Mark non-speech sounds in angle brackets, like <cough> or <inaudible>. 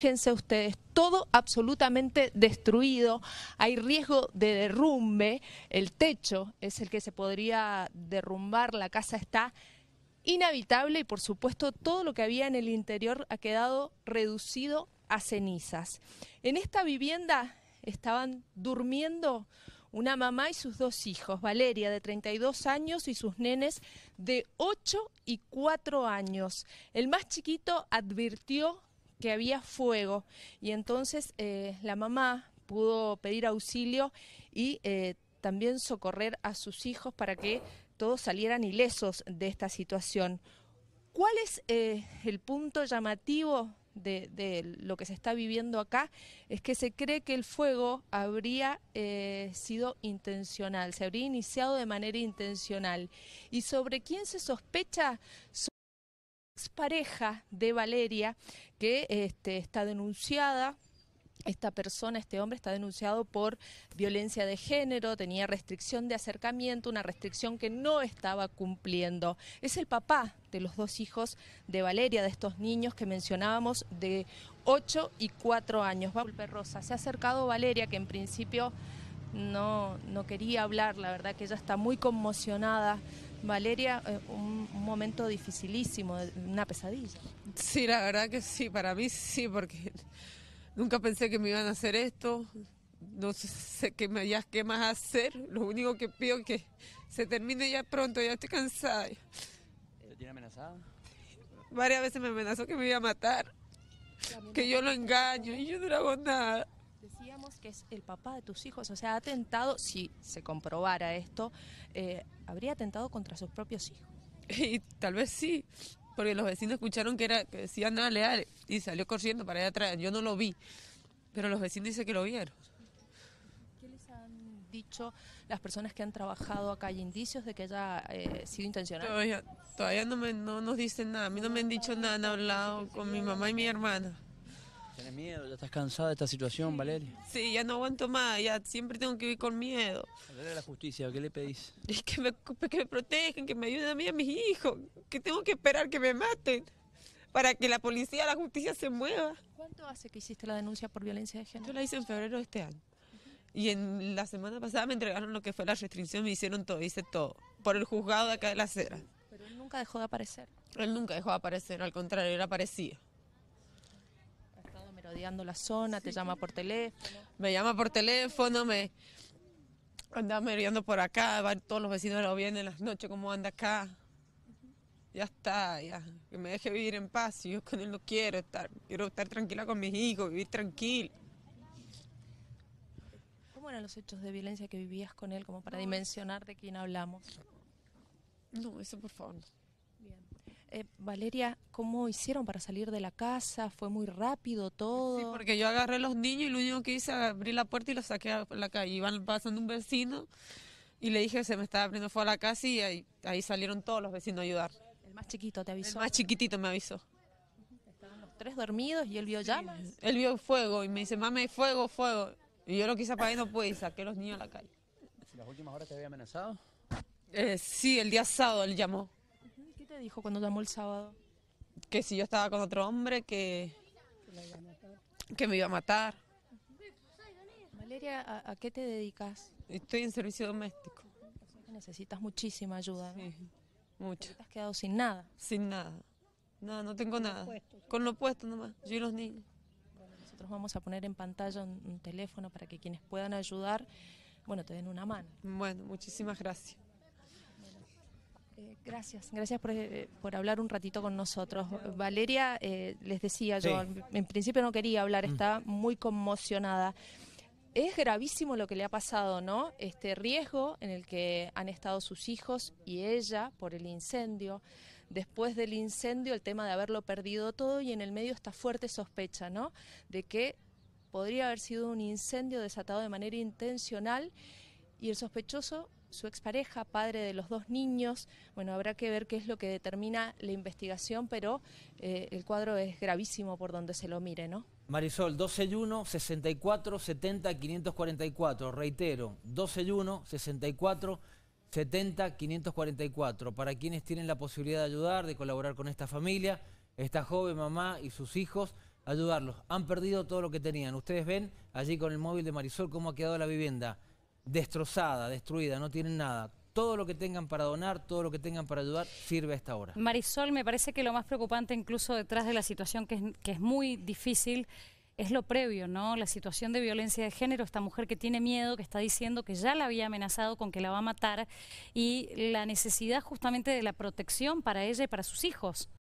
Fíjense ustedes, todo absolutamente destruido, hay riesgo de derrumbe, el techo es el que se podría derrumbar, la casa está inhabitable y por supuesto todo lo que había en el interior ha quedado reducido a cenizas. En esta vivienda estaban durmiendo una mamá y sus dos hijos, Valeria de 32 años y sus nenes de 8 y 4 años. El más chiquito advirtió que había fuego y entonces eh, la mamá pudo pedir auxilio y eh, también socorrer a sus hijos para que todos salieran ilesos de esta situación. ¿Cuál es eh, el punto llamativo de, lo que se está viviendo acá? Es que se cree que el fuego habría sido intencional, se habría iniciado de manera intencional. ¿Y sobre quién se sospecha? expareja de Valeria, que este, está denunciada esta persona, este hombre, está denunciado por violencia de género, tenía restricción de acercamiento, una restricción que no estaba cumpliendo. Es el papá de los dos hijos de Valeria, de estos niños que mencionábamos, de 8 y 4 años. Rosa, se ha acercado Valeria, que en principio no, no quería hablar, la verdad que ella está muy conmocionada. Valeria, eh, un, momento dificilísimo, una pesadilla. Sí, la verdad que sí, para mí sí, porque nunca pensé que me iban a hacer esto. No sé qué, me, qué más hacer. Lo único que pido es que se termine ya pronto, ya estoy cansada. ¿Te tiene amenazada? Varias veces me amenazó que me iba a matar, que yo lo engaño y yo no hago nada. Decíamos que es el papá de tus hijos, o sea, ha atentado, si se comprobara esto, eh, habría atentado contra sus propios hijos. <laughs> Y tal vez sí, porque los vecinos escucharon que era decían nada leales y salió corriendo para allá atrás. Yo no lo vi, pero los vecinos dicen que lo vieron. ¿Qué les han dicho las personas que han trabajado acá? ¿Hay indicios de que haya eh, sido intencional? Todavía, todavía no, me, no nos dicen nada, a mí no me han dicho nada, han hablado con mi mamá y mi hermana. ¿Tienes miedo? ¿Ya estás cansada de esta situación, Valeria? Sí, ya no aguanto más, ya siempre tengo que vivir con miedo. A la justicia, ¿qué le pedís? Es que me, que me protejan, que me ayuden a mí y a mis hijos, que tengo que esperar que me maten para que la policía, la justicia se mueva. ¿Cuánto hace que hiciste la denuncia por violencia de género? Yo la hice en febrero de este año. Y en la semana pasada me entregaron lo que fue la restricción, me hicieron todo, hice todo, por el juzgado de acá de la acera. Pero él nunca dejó de aparecer. Él nunca dejó de aparecer, al contrario, él aparecía odiando la zona, te llama por teléfono. Me llama por teléfono, me anda merodeando por acá, van, todos los vecinos lo vienen en las noches, como anda acá. Ya está, ya, que me deje vivir en paz, yo con él no quiero estar, quiero estar tranquila con mis hijos, vivir tranquila. ¿Cómo eran los hechos de violencia que vivías con él, como para dimensionar de quién hablamos? No, eso por favor eh, Valeria, ¿cómo hicieron para salir de la casa? ¿Fue muy rápido todo? Sí, porque yo agarré los niños y lo único que hice, abrir la puerta y los saqué a la calle. Iban pasando un vecino y le dije, se me estaba abriendo fuego a la casa y ahí, salieron todos los vecinos a ayudar. El más chiquito te avisó. El más chiquitito me avisó. Estaban los tres dormidos y él vio llamas. él vio fuego y me dice, mami, fuego, fuego. Y yo lo quise para y no pude y saqué a los niños a la calle. ¿Las últimas horas te había amenazado? Eh, sí, el día sábado él llamó te dijo cuando llamó el sábado? Que si yo estaba con otro hombre, que, que me iba a matar. Valeria, ¿a, qué te dedicas? Estoy en servicio doméstico. necesitas muchísima ayuda. mucho. ¿Te has quedado sin nada? Sin nada. No, no tengo nada. Con lo puesto nomás, yo y los niños. nosotros vamos a poner en pantalla un teléfono para que quienes puedan ayudar, bueno, te den una mano. Bueno, muchísimas gracias. Eh, gracias, gracias eh, por, hablar un ratito con nosotros. Valeria, eh, les decía yo, en principio no quería hablar, mm. estaba muy conmocionada. Es gravísimo lo que le ha pasado, ¿no? Este riesgo en el que han estado sus hijos y ella por el incendio. Después del incendio, el tema de haberlo perdido todo y en el medio esta fuerte sospecha, ¿no? De que podría haber sido un incendio desatado de manera intencional y el sospechoso su expareja, padre de los dos niños. Bueno, habrá que ver qué es lo que determina la investigación, pero eh, el cuadro es gravísimo por donde se lo mire, ¿no? Marisol, 12 y 64, 70, 544. Reitero, 12 64, 70, 544. Para quienes tienen la posibilidad de ayudar, de colaborar con esta familia, esta joven mamá y sus hijos, ayudarlos. Han perdido todo lo que tenían. Ustedes ven allí con el móvil de Marisol cómo ha quedado la vivienda destrozada, destruida, no tienen nada. Todo lo que tengan para donar, todo lo que tengan para ayudar, sirve a esta hora. Marisol, me parece que lo más preocupante incluso detrás de la situación que es, que es muy difícil es lo previo, ¿no? La situación de violencia de género, esta mujer que tiene miedo, que está diciendo que ya la había amenazado con que la va a matar y la necesidad justamente de la protección para ella y para sus hijos.